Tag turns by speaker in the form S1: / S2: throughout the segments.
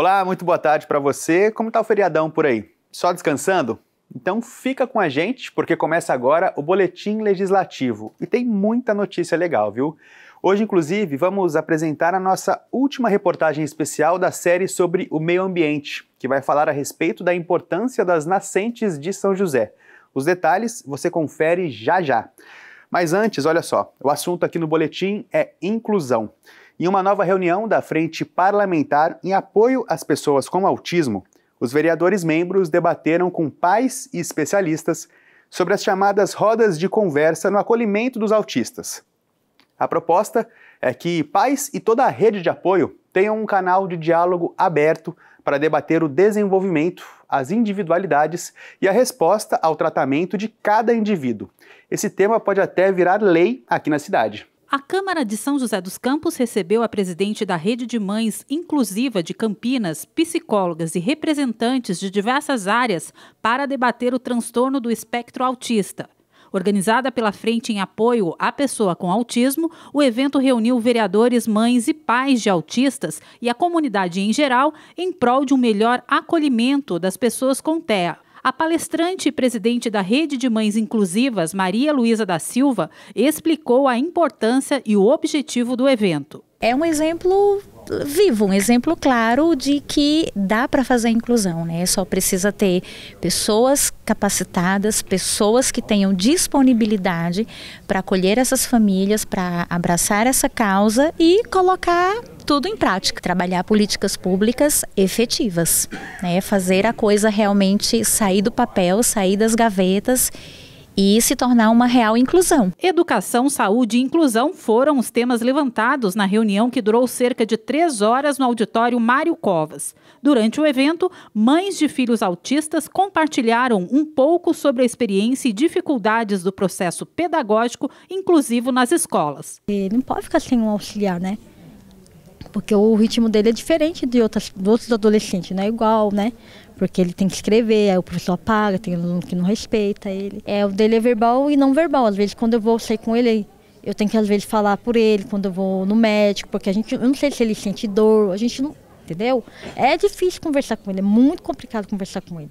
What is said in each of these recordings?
S1: Olá, muito boa tarde para você. Como está o feriadão por aí? Só descansando? Então fica com a gente, porque começa agora o Boletim Legislativo e tem muita notícia legal, viu? Hoje, inclusive, vamos apresentar a nossa última reportagem especial da série sobre o meio ambiente, que vai falar a respeito da importância das nascentes de São José. Os detalhes você confere já já. Mas antes, olha só, o assunto aqui no boletim é inclusão. Em uma nova reunião da Frente Parlamentar em apoio às pessoas com autismo, os vereadores membros debateram com pais e especialistas sobre as chamadas rodas de conversa no acolhimento dos autistas. A proposta é que pais e toda a rede de apoio tenham um canal de diálogo aberto para debater o desenvolvimento, as individualidades e a resposta ao tratamento de cada indivíduo. Esse tema pode até virar lei aqui na cidade.
S2: A Câmara de São José dos Campos recebeu a presidente da Rede de Mães Inclusiva de Campinas, psicólogas e representantes de diversas áreas para debater o transtorno do espectro autista. Organizada pela Frente em Apoio à Pessoa com Autismo, o evento reuniu vereadores, mães e pais de autistas e a comunidade em geral em prol de um melhor acolhimento das pessoas com TEA. A palestrante e presidente da Rede de Mães Inclusivas, Maria Luísa da Silva, explicou a importância e o objetivo do evento. É um exemplo vivo, um exemplo claro de que dá para fazer a inclusão, né? Só precisa ter pessoas capacitadas, pessoas que tenham disponibilidade para acolher essas famílias, para abraçar essa causa e colocar tudo em prática, trabalhar políticas públicas efetivas, né? fazer a coisa realmente sair do papel, sair das gavetas e se tornar uma real inclusão. Educação, saúde e inclusão foram os temas levantados na reunião que durou cerca de três horas no auditório Mário Covas. Durante o evento, mães de filhos autistas compartilharam um pouco sobre a experiência e dificuldades do processo pedagógico inclusivo nas escolas. ele não pode ficar sem um auxiliar, né? porque o ritmo dele é diferente de outras, outros adolescentes, não é igual, né? Porque ele tem que escrever, aí o professor apaga, tem aluno que não respeita ele. É, o dele é verbal e não verbal. Às vezes, quando eu vou sair com ele, eu tenho que, às vezes, falar por ele, quando eu vou no médico, porque a gente, eu não sei se ele sente dor, a gente não. Entendeu? É difícil conversar com ele, é muito complicado conversar com ele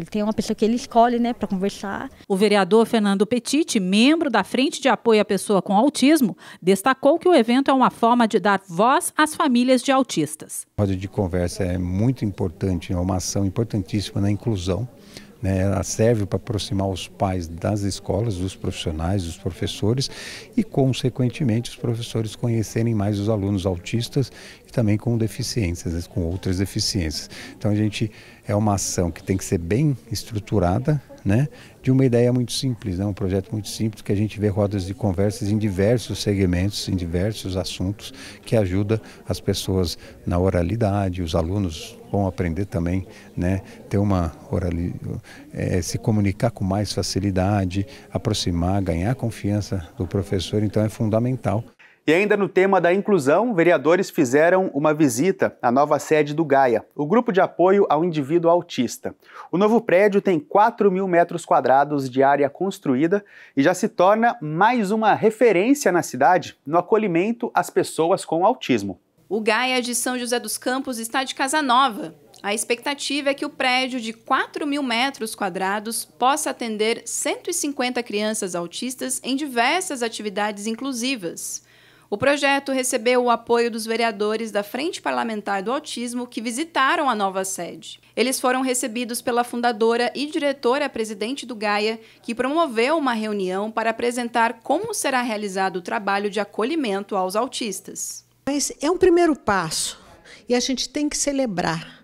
S2: ele tem uma pessoa que ele escolhe, né, para conversar. O vereador Fernando Petit, membro da Frente de Apoio à Pessoa com Autismo, destacou que o evento é uma forma de dar voz às famílias de autistas.
S3: O roda de conversa é muito importante, é uma ação importantíssima na inclusão. Né, ela serve para aproximar os pais das escolas, dos profissionais, dos professores e, consequentemente, os professores conhecerem mais os alunos autistas e também com deficiências, com outras deficiências. Então a gente é uma ação que tem que ser bem estruturada, né? De uma ideia muito simples, né? Um projeto muito simples que a gente vê rodas de conversas em diversos segmentos, em diversos assuntos que ajuda as pessoas na oralidade, os alunos vão aprender também, né? Ter uma oralidade, é, se comunicar com mais facilidade, aproximar, ganhar confiança do professor, então é fundamental.
S1: E ainda no tema da inclusão, vereadores fizeram uma visita à nova sede do GAIA, o Grupo de Apoio ao Indivíduo Autista. O novo prédio tem 4 mil metros quadrados de área construída e já se torna mais uma referência na cidade no acolhimento às pessoas com autismo.
S4: O GAIA de São José dos Campos está de casa nova. A expectativa é que o prédio de 4 mil metros quadrados possa atender 150 crianças autistas em diversas atividades inclusivas. O projeto recebeu o apoio dos vereadores da Frente Parlamentar do Autismo que visitaram a nova sede. Eles foram recebidos pela fundadora e diretora presidente do Gaia, que promoveu uma reunião para apresentar como será realizado o trabalho de acolhimento aos autistas.
S5: Mas é um primeiro passo e a gente tem que celebrar.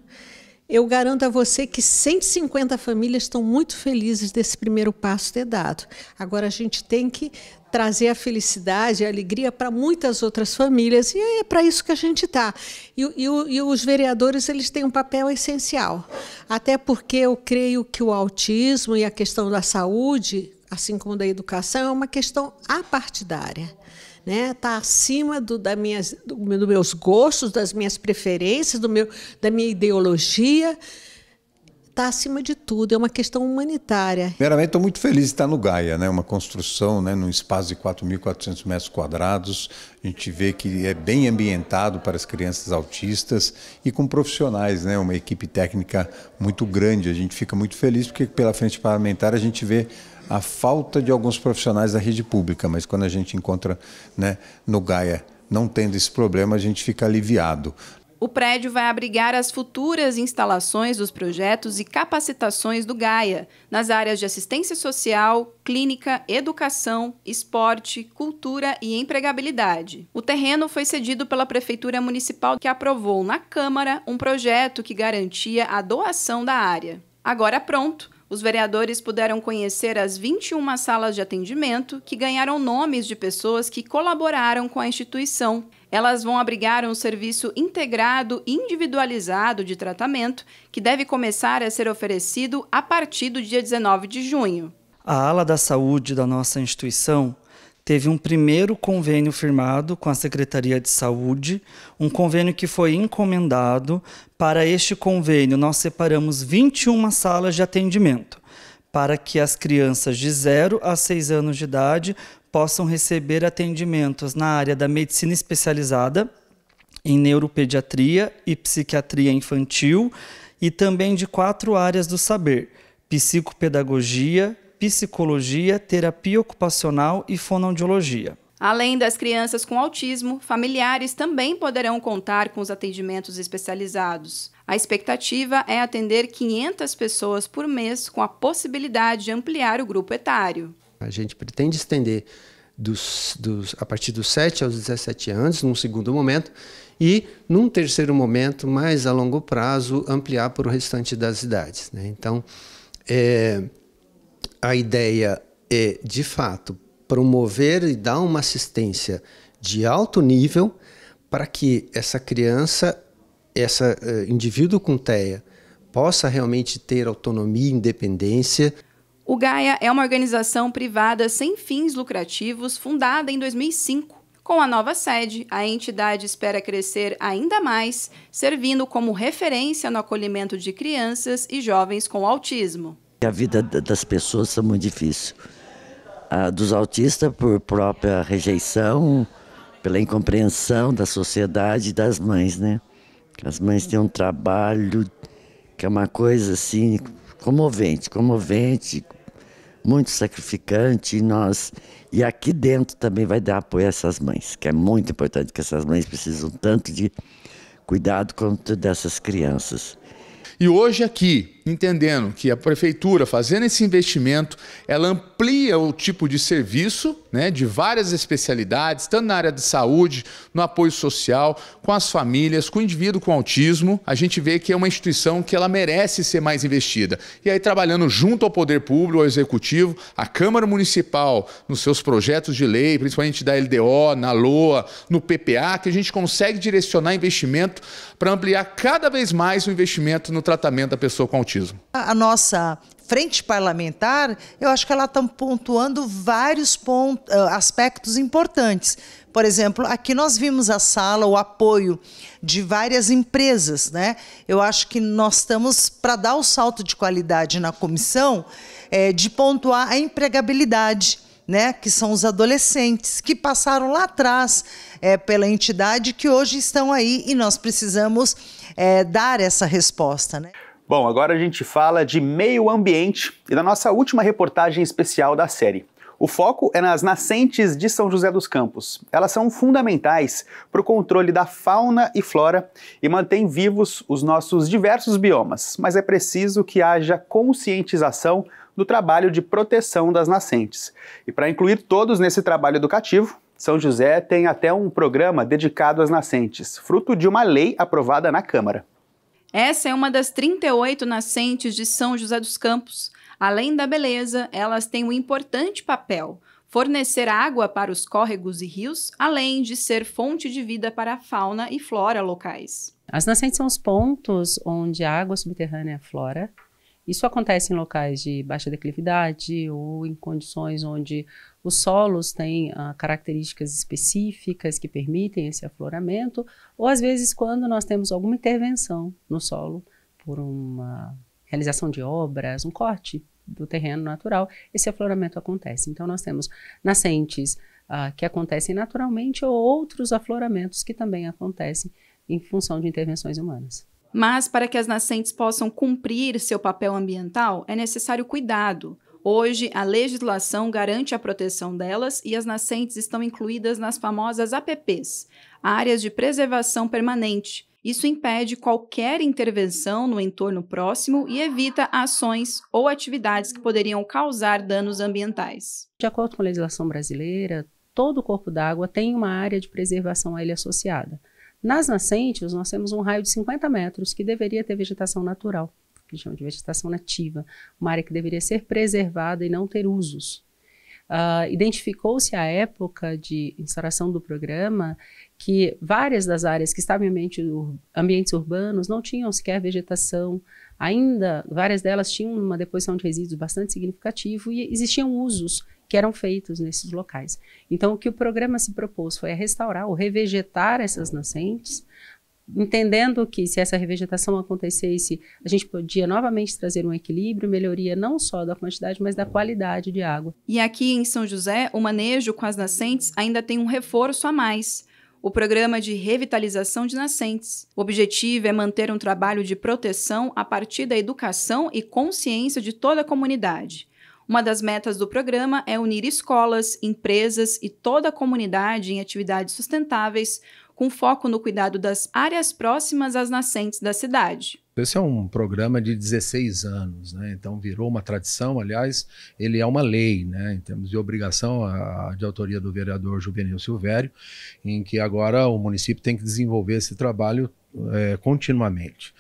S5: Eu garanto a você que 150 famílias estão muito felizes desse primeiro passo ter dado. Agora a gente tem que trazer a felicidade, a alegria para muitas outras famílias. E é para isso que a gente está. E, e, e, os vereadores eles têm um papel essencial. Até porque eu creio que o autismo e a questão da saúde, assim como da educação, é uma questão apartidária. Né, tá acima do, da minhas, do, do meus gostos, das minhas preferências, do meu, da minha ideologia está acima de tudo, é uma questão humanitária.
S3: Primeiramente, estou muito feliz de estar no Gaia, né? uma construção né? num espaço de 4.400 metros quadrados. A gente vê que é bem ambientado para as crianças autistas e com profissionais, né? uma equipe técnica muito grande. A gente fica muito feliz porque pela frente parlamentar a gente vê a falta de alguns profissionais da rede pública, mas quando a gente encontra né, no Gaia não tendo esse problema, a gente fica aliviado.
S4: O prédio vai abrigar as futuras instalações dos projetos e capacitações do Gaia, nas áreas de assistência social, clínica, educação, esporte, cultura e empregabilidade. O terreno foi cedido pela Prefeitura Municipal, que aprovou na Câmara um projeto que garantia a doação da área. Agora pronto, os vereadores puderam conhecer as 21 salas de atendimento que ganharam nomes de pessoas que colaboraram com a instituição. Elas vão abrigar um serviço integrado e individualizado de tratamento que deve começar a ser oferecido a partir do dia 19 de junho.
S6: A ala da saúde da nossa instituição teve um primeiro convênio firmado com a Secretaria de Saúde, um convênio que foi encomendado. Para este convênio, nós separamos 21 salas de atendimento para que as crianças de 0 a 6 anos de idade possam receber atendimentos na área da medicina especializada, em neuropediatria e psiquiatria infantil, e também de quatro áreas do saber: psicopedagogia, psicologia, terapia ocupacional e fonoaudiologia.
S4: Além das crianças com autismo, familiares também poderão contar com os atendimentos especializados. A expectativa é atender 500 pessoas por mês, com a possibilidade de ampliar o grupo etário.
S3: A gente pretende estender dos, dos, a partir dos 7 aos 17 anos, num segundo momento, e num terceiro momento, mais a longo prazo, ampliar para o restante das idades. Né? Então, é, a ideia é, de fato, promover
S1: e dar uma assistência de alto nível para que essa criança, esse uh, indivíduo com TEA, possa realmente ter autonomia e independência.
S4: O Gaia é uma organização privada sem fins lucrativos fundada em 2005. Com a nova sede, a entidade espera crescer ainda mais, servindo como referência no acolhimento de crianças e jovens com autismo.
S7: A vida das pessoas é muito difícil a, dos autistas por própria rejeição, pela incompreensão da sociedade e das mães, né? As mães têm um trabalho que é uma coisa assim comovente, comovente, muito sacrificante e nós e aqui dentro também vai dar apoio a essas mães, que é muito importante que essas mães precisam tanto de cuidado quanto dessas crianças. E hoje aqui, entendendo que
S8: a prefeitura, fazendo esse investimento, ela amplia o tipo de serviço né, de várias especialidades, tanto na área de saúde, no apoio social, com as famílias, com o indivíduo com autismo. A gente vê que é uma instituição que ela merece ser mais investida. E aí, trabalhando junto ao poder público, ao executivo, à Câmara Municipal, nos seus projetos de lei, principalmente da LDO, na LOA, no PPA, que a gente consegue direcionar investimento para ampliar cada vez mais o investimento no tratamento da pessoa com autismo autismo.
S6: A, a nossa frente parlamentar, eu acho que ela está pontuando vários eh, aspectos importantes. Por exemplo, aqui nós vimos a sala, o apoio de várias empresas, né? Eu acho que nós estamos para dar o salto de qualidade na comissão, é, de pontuar a empregabilidade. Né, que são os adolescentes que passaram lá atrás é, pela entidade que hoje estão aí e nós precisamos é, dar essa resposta. Né?
S1: Bom, agora a gente fala de meio ambiente e da nossa última reportagem especial da série. O foco é nas nascentes de São José dos Campos. Elas são fundamentais para o controle da fauna e flora e mantêm vivos os nossos diversos biomas, mas é preciso que haja conscientização do trabalho de proteção das nascentes. E para incluir todos nesse trabalho educativo, São José tem até um programa dedicado às nascentes, fruto de uma lei aprovada na Câmara.
S4: Essa é uma das 38 nascentes de São José dos Campos. Além da beleza, elas têm um importante papel: fornecer água para os córregos e rios, além de ser fonte de vida para a fauna e flora locais.
S5: As nascentes são os pontos onde a água subterrânea flora. Isso acontece em locais de baixa declividade ou em condições onde os solos têm ah, características específicas que permitem esse afloramento, ou às vezes quando nós temos alguma intervenção no solo por uma realização de obras, um corte do terreno natural, esse afloramento acontece. Então nós temos nascentes ah, que acontecem naturalmente ou outros afloramentos que também acontecem em função de intervenções humanas.
S4: Mas para que as nascentes possam cumprir seu papel ambiental, é necessário cuidado Hoje, a legislação garante a proteção delas e as nascentes estão incluídas nas famosas APPs, áreas de preservação permanente. Isso impede qualquer intervenção no entorno próximo e evita ações ou atividades que poderiam causar danos ambientais.
S5: De acordo com a legislação brasileira, todo o corpo d'água tem uma área de preservação a ele associada. Nas nascentes, nós temos um raio de 50 metros que deveria ter vegetação natural que chama de vegetação nativa, uma área que deveria ser preservada e não ter usos. Uh, Identificou-se à época de instauração do programa que várias das áreas que estavam em ambiente, ambientes urbanos não tinham sequer vegetação, ainda várias delas tinham uma deposição de resíduos bastante significativo e existiam usos que eram feitos nesses locais. Então, o que o programa se propôs foi restaurar ou revegetar essas nascentes, entendendo que se essa revegetação acontecesse, a gente podia novamente trazer um equilíbrio, melhoria não só da quantidade, mas da qualidade de água.
S4: E aqui em São José, o manejo com as nascentes ainda tem um reforço a mais. O programa de revitalização de nascentes. O objetivo é manter um trabalho de proteção a partir da educação e consciência de toda a comunidade. Uma das metas do programa é unir escolas, empresas e toda a comunidade em atividades sustentáveis com foco no cuidado das áreas próximas às nascentes da cidade.
S8: Esse é um programa de 16 anos, né? então virou uma tradição, aliás, ele é uma lei, né? em termos de obrigação a, de autoria do vereador Juvenil Silvério, em que agora o município tem que desenvolver esse trabalho é, continuamente.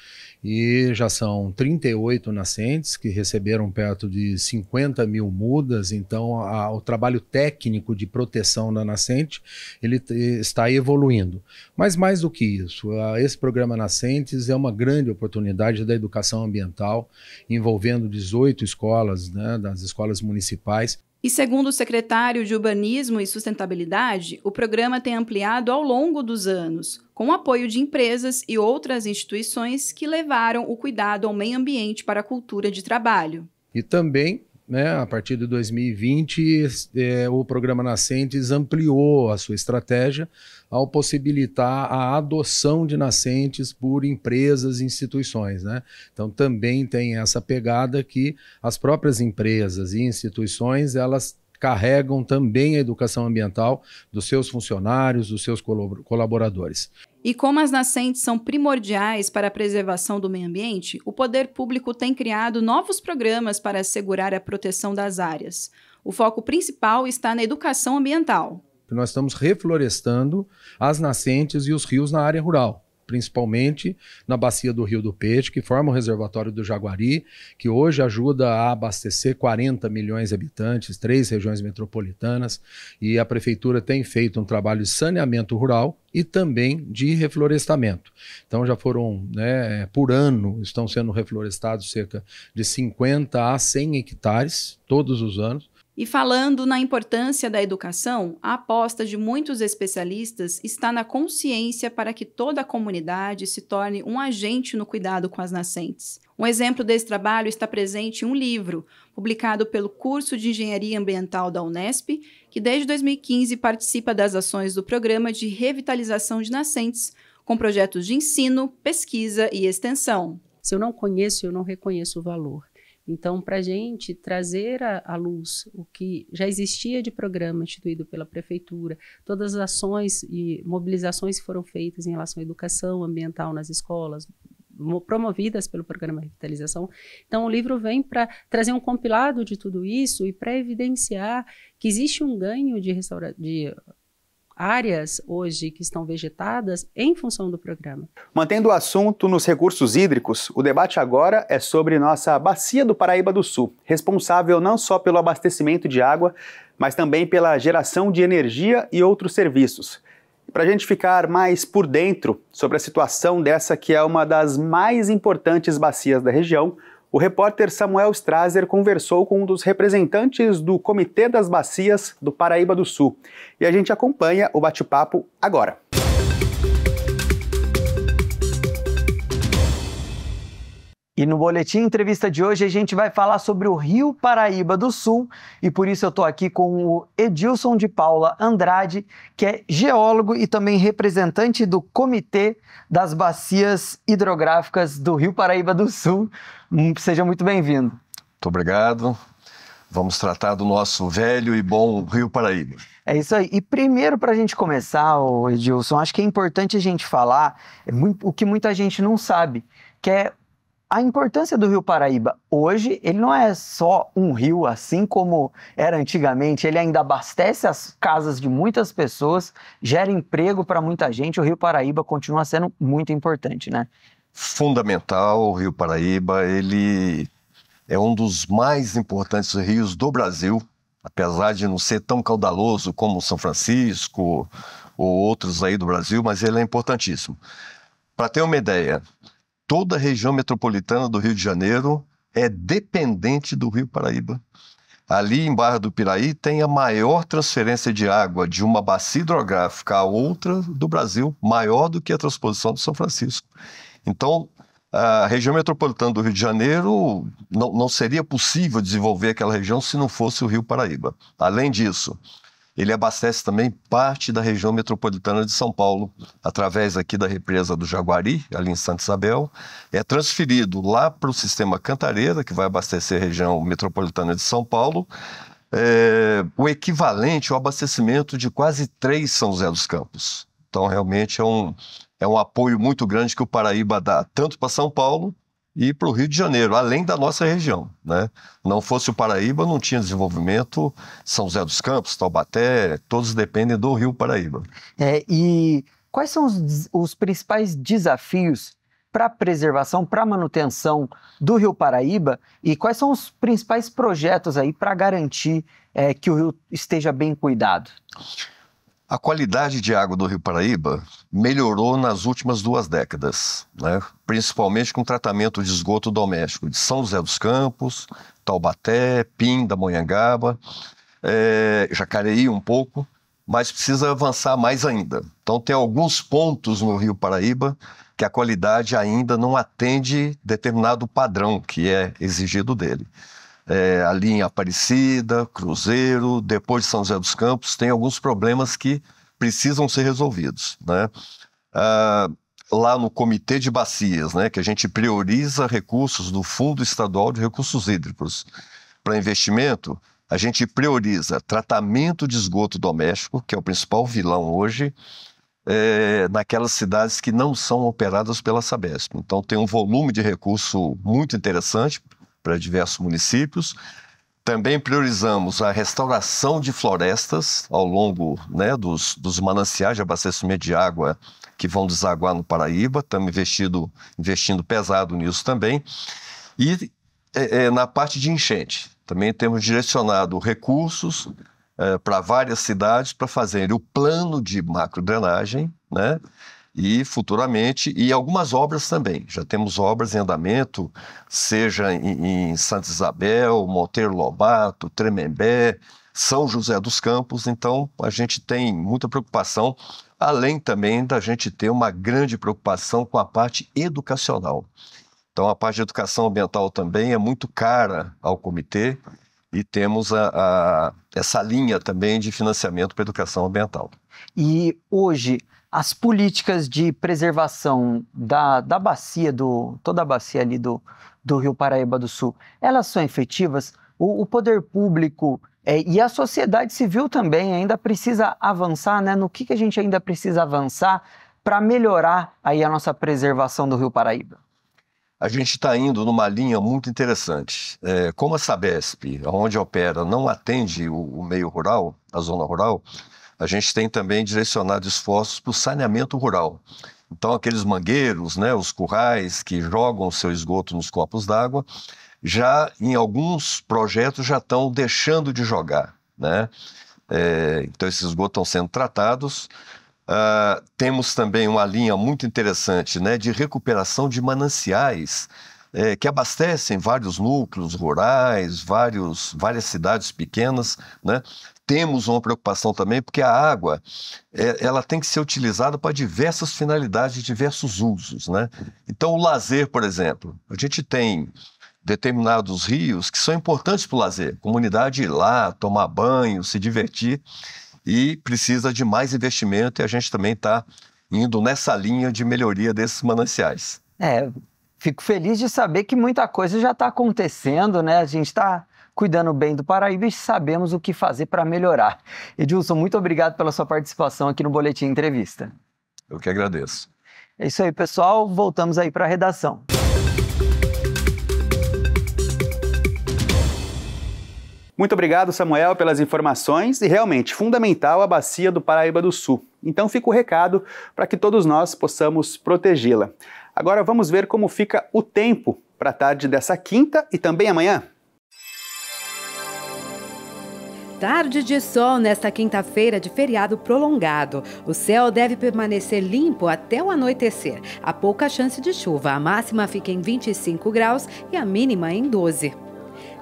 S8: E já são 38 nascentes que receberam perto de 50 mil mudas, então a, o trabalho técnico de proteção da nascente ele está evoluindo. Mas mais do que isso, a, esse programa Nascentes é uma grande oportunidade da educação ambiental, envolvendo 18 escolas, né, das escolas municipais,
S4: e segundo o secretário de Urbanismo e Sustentabilidade, o programa tem ampliado ao longo dos anos, com o apoio de empresas e outras instituições que levaram o cuidado ao meio ambiente para a cultura de trabalho.
S8: E também né, a partir de 2020, é, o programa Nascentes ampliou a sua estratégia ao possibilitar a adoção de nascentes por empresas e instituições. Né? Então, também tem essa pegada que as próprias empresas e instituições elas carregam também a educação ambiental dos seus funcionários, dos seus colaboradores.
S4: E como as nascentes são primordiais para a preservação do meio ambiente, o poder público tem criado novos programas para assegurar a proteção das áreas. O foco principal está na educação ambiental.
S8: Nós estamos reflorestando as nascentes e os rios na área rural principalmente na bacia do Rio do Peixe, que forma o reservatório do Jaguari, que hoje ajuda a abastecer 40 milhões de habitantes, três regiões metropolitanas, e a prefeitura tem feito um trabalho de saneamento rural e também de reflorestamento. Então já foram, né, por ano, estão sendo reflorestados cerca de 50 a 100 hectares todos os anos
S4: e falando na importância da educação, a aposta de muitos especialistas está na consciência para que toda a comunidade se torne um agente no cuidado com as nascentes. Um exemplo desse trabalho está presente em um livro, publicado pelo curso de Engenharia Ambiental da Unesp, que desde 2015 participa das ações do Programa de Revitalização de Nascentes, com projetos de
S5: ensino, pesquisa e extensão. Se eu não conheço, eu não reconheço o valor. Então, para a gente trazer à luz o que já existia de programa instituído pela prefeitura, todas as ações e mobilizações que foram feitas em relação à educação ambiental nas escolas, promovidas pelo programa Revitalização. Então, o livro vem para trazer um compilado de tudo isso e para evidenciar que existe um ganho de, de áreas hoje que estão vegetadas em função do programa.
S1: Mantendo o assunto nos recursos hídricos, o debate agora é sobre nossa bacia do Paraíba do Sul, responsável não só pelo abastecimento de água, mas também pela geração de energia e outros serviços. Para a gente ficar mais por dentro sobre a situação dessa que é uma das mais importantes bacias da região, o repórter Samuel Strazer conversou com um dos representantes do Comitê das Bacias do Paraíba do Sul. E a gente acompanha o bate-papo agora. E no Boletim Entrevista de hoje a gente vai falar
S6: sobre o Rio Paraíba do Sul e por isso eu estou aqui com o Edilson de Paula Andrade, que é geólogo e também representante do Comitê das Bacias Hidrográficas do Rio Paraíba do Sul. Hum, seja muito bem-vindo. Muito obrigado. Vamos tratar do nosso velho e bom Rio Paraíba. É isso aí. E primeiro, para a gente começar, Edilson, acho que é importante a gente falar é o que muita gente não sabe, que é a importância do Rio Paraíba hoje, ele não é só um rio assim como era antigamente, ele ainda abastece as casas de muitas pessoas, gera emprego para muita gente. O Rio Paraíba continua sendo muito
S7: importante, né? Fundamental, o Rio Paraíba, ele é um dos mais importantes rios do Brasil, apesar de não ser tão caudaloso como São Francisco ou outros aí do Brasil, mas ele é importantíssimo. Para ter uma ideia, toda a região metropolitana do Rio de Janeiro é dependente do Rio Paraíba. Ali em Barra do Piraí tem a maior transferência de água de uma bacia hidrográfica a outra do Brasil, maior do que a transposição do São Francisco. Então, a região metropolitana do Rio de Janeiro não, não seria possível desenvolver aquela região se não fosse o Rio Paraíba. Além disso, ele abastece também parte da região metropolitana de São Paulo, através aqui da represa do Jaguari, ali em Santa Isabel. É transferido lá para o sistema Cantareira, que vai abastecer a região metropolitana de São Paulo. É, o equivalente ao abastecimento de quase três São José dos Campos. Então, realmente é um, é um apoio muito grande que o Paraíba dá, tanto para São Paulo e para o Rio de Janeiro, além da nossa região. Né? Não fosse o Paraíba, não tinha desenvolvimento. São José dos Campos, Taubaté, todos dependem do Rio Paraíba.
S6: É, e quais são os, os principais desafios para a preservação, para a manutenção do Rio Paraíba e quais são os principais projetos aí para garantir é, que o rio esteja bem cuidado?
S7: A qualidade de água do Rio Paraíba melhorou nas últimas duas décadas, né? principalmente com o tratamento de esgoto doméstico de São José dos Campos, Taubaté, da Monhangaba, é, Jacareí um pouco, mas precisa avançar mais ainda. Então tem alguns pontos no Rio Paraíba que a qualidade ainda não atende determinado padrão que é exigido dele é, ali Aparecida, Cruzeiro, depois de São José dos Campos, tem alguns problemas que precisam ser resolvidos. Né? Ah, lá no Comitê de Bacias, né, que a gente prioriza recursos do Fundo Estadual de Recursos Hídricos para investimento, a gente prioriza tratamento de esgoto doméstico, que é o principal vilão hoje, é, naquelas cidades que não são operadas pela Sabesp. Então, tem um volume de recurso muito interessante, para diversos municípios. Também priorizamos a restauração de florestas ao longo né, dos, dos mananciais de abastecimento de água que vão desaguar no Paraíba. Estamos investido, investindo pesado nisso também. E é, é na parte de enchente, também temos direcionado recursos é, para várias cidades para fazerem o plano de drenagem, né? e futuramente, e algumas obras também. Já temos obras em andamento, seja em, em Santa Isabel, Monteiro Lobato, Tremembé, São José dos Campos. Então, a gente tem muita preocupação, além também da gente ter uma grande preocupação com a parte educacional. Então, a parte de educação ambiental também é muito cara ao comitê e temos a, a, essa linha também de financiamento para educação ambiental.
S6: E hoje, as políticas de preservação da, da bacia, do, toda a bacia ali do, do Rio Paraíba do Sul, elas são efetivas? O, o poder público é, e a sociedade civil também ainda precisa avançar, né? No que, que a gente ainda precisa avançar para melhorar aí a nossa preservação do Rio Paraíba?
S7: A gente está indo numa linha muito interessante. É, como a Sabesp, onde opera, não atende o, o meio rural, a zona rural, a gente tem também direcionado esforços para o saneamento rural. Então, aqueles mangueiros, né, os currais que jogam seu esgoto nos copos d'água, já em alguns projetos já estão deixando de jogar. Né? É, então, esses esgotos estão sendo tratados. Uh, temos também uma linha muito interessante né, de recuperação de mananciais é, que abastecem vários núcleos rurais, vários, várias cidades pequenas, né? Temos uma preocupação também porque a água é, ela tem que ser utilizada para diversas finalidades, diversos usos, né? Então o lazer, por exemplo, a gente tem determinados rios que são importantes para o lazer, comunidade ir lá, tomar banho, se divertir e precisa de mais investimento e a gente também está indo nessa linha de melhoria desses mananciais.
S6: É, fico feliz de saber que muita coisa já está acontecendo, né? A gente está cuidando bem do Paraíba e sabemos o que fazer para melhorar. Edilson, muito obrigado pela sua participação aqui no Boletim Entrevista. Eu que agradeço. É isso aí, pessoal. Voltamos aí para a redação.
S1: Muito obrigado, Samuel, pelas informações e realmente fundamental a bacia do Paraíba do Sul. Então fica o recado para que todos nós possamos protegê-la. Agora vamos ver como fica o tempo para a tarde dessa quinta e também amanhã.
S9: Tarde de sol nesta quinta-feira de feriado prolongado. O céu deve permanecer limpo até o anoitecer. Há pouca chance de chuva. A máxima fica em 25 graus e a mínima em 12.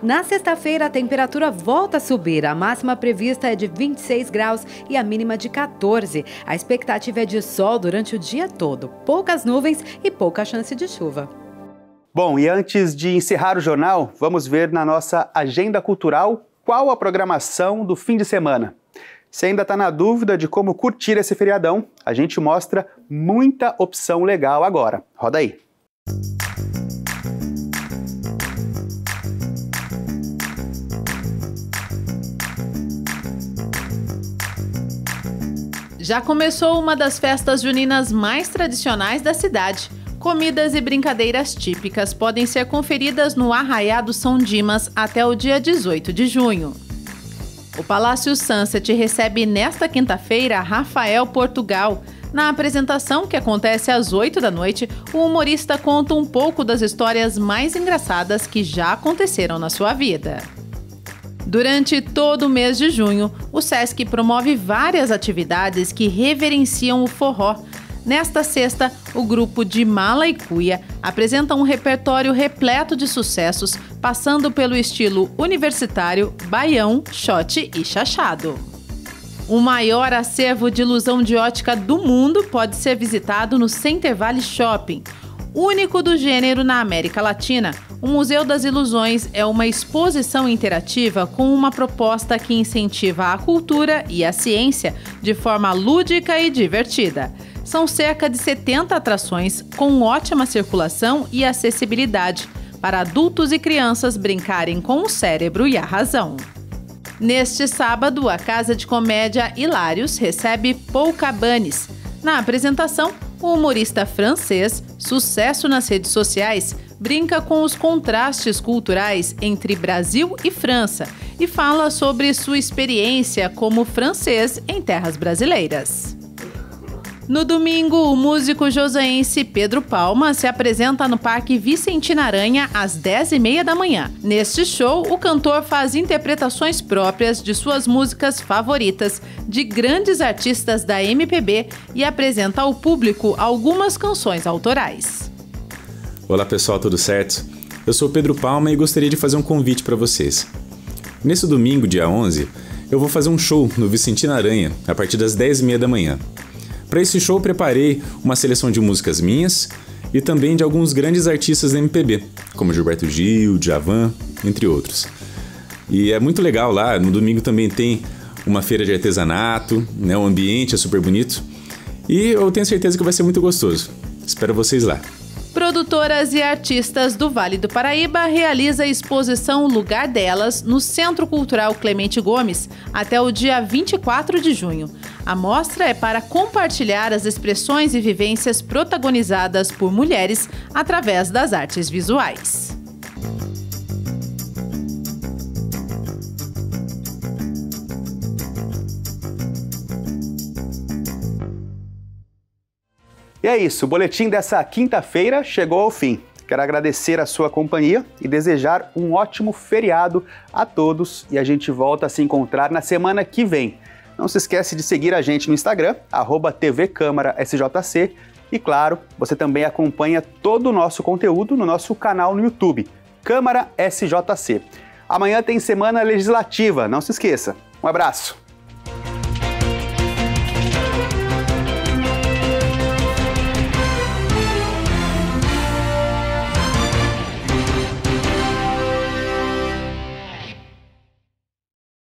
S9: Na sexta-feira, a temperatura volta a subir. A máxima prevista é de 26 graus e a mínima de 14. A expectativa é de sol durante o dia todo, poucas nuvens e pouca chance de chuva.
S1: Bom, e antes de encerrar o jornal, vamos ver na nossa agenda cultural qual a programação do fim de semana. Se ainda está na dúvida de como curtir esse feriadão, a gente mostra muita opção legal agora. Roda aí. Música
S9: Já começou uma das festas juninas mais tradicionais da cidade. Comidas e brincadeiras típicas podem ser conferidas no Arraiá do São Dimas até o dia 18 de junho. O Palácio Sunset recebe nesta quinta-feira Rafael Portugal. Na apresentação, que acontece às 8 da noite, o humorista conta um pouco das histórias mais engraçadas que já aconteceram na sua vida. Durante todo o mês de junho, o SESC promove várias atividades que reverenciam o forró. Nesta sexta, o grupo de Mala e Cuia apresenta um repertório repleto de sucessos, passando pelo estilo universitário, baião, shot e chachado. O maior acervo de ilusão de ótica do mundo pode ser visitado no Center Valley Shopping único do gênero na América Latina, o Museu das Ilusões é uma exposição interativa com uma proposta que incentiva a cultura e a ciência de forma lúdica e divertida. São cerca de 70 atrações com ótima circulação e acessibilidade para adultos e crianças brincarem com o cérebro e a razão. Neste sábado, a Casa de Comédia Hilários recebe Paul Cabanes. Na apresentação, o humorista francês sucesso nas redes sociais, brinca com os contrastes culturais entre Brasil e França e fala sobre sua experiência como francês em terras brasileiras. No domingo, o músico josaense Pedro Palma se apresenta no Parque Vicentina Aranha às 10h30 da manhã. Neste show, o cantor faz interpretações próprias de suas músicas favoritas de grandes artistas da MPB e apresenta ao público algumas canções autorais.
S1: Olá pessoal, tudo certo? Eu sou Pedro Palma e gostaria de fazer um convite para vocês. Nesse domingo, dia 11, eu vou fazer um show no Vicentina Aranha, a partir das 10h30 da manhã. Para esse show preparei uma seleção de músicas minhas e também de alguns grandes artistas da MPB, como Gilberto Gil, Djavan, entre outros. E é muito legal lá, no domingo também tem uma feira de artesanato, né? o ambiente é super bonito e eu tenho certeza que vai ser muito gostoso. Espero vocês lá.
S9: Produtoras e artistas do Vale do Paraíba realiza a exposição Lugar Delas no Centro Cultural Clemente Gomes até o dia 24 de junho. A mostra é para compartilhar as expressões e vivências protagonizadas por mulheres através das artes visuais.
S1: E é isso, o boletim dessa quinta-feira chegou ao fim. Quero agradecer a sua companhia e desejar um ótimo feriado a todos e a gente volta a se encontrar na semana que vem. Não se esquece de seguir a gente no Instagram, tvcâmarasjc, e claro, você também acompanha todo o nosso conteúdo no nosso canal no YouTube, Câmara SJC. Amanhã tem semana legislativa, não se esqueça. Um abraço!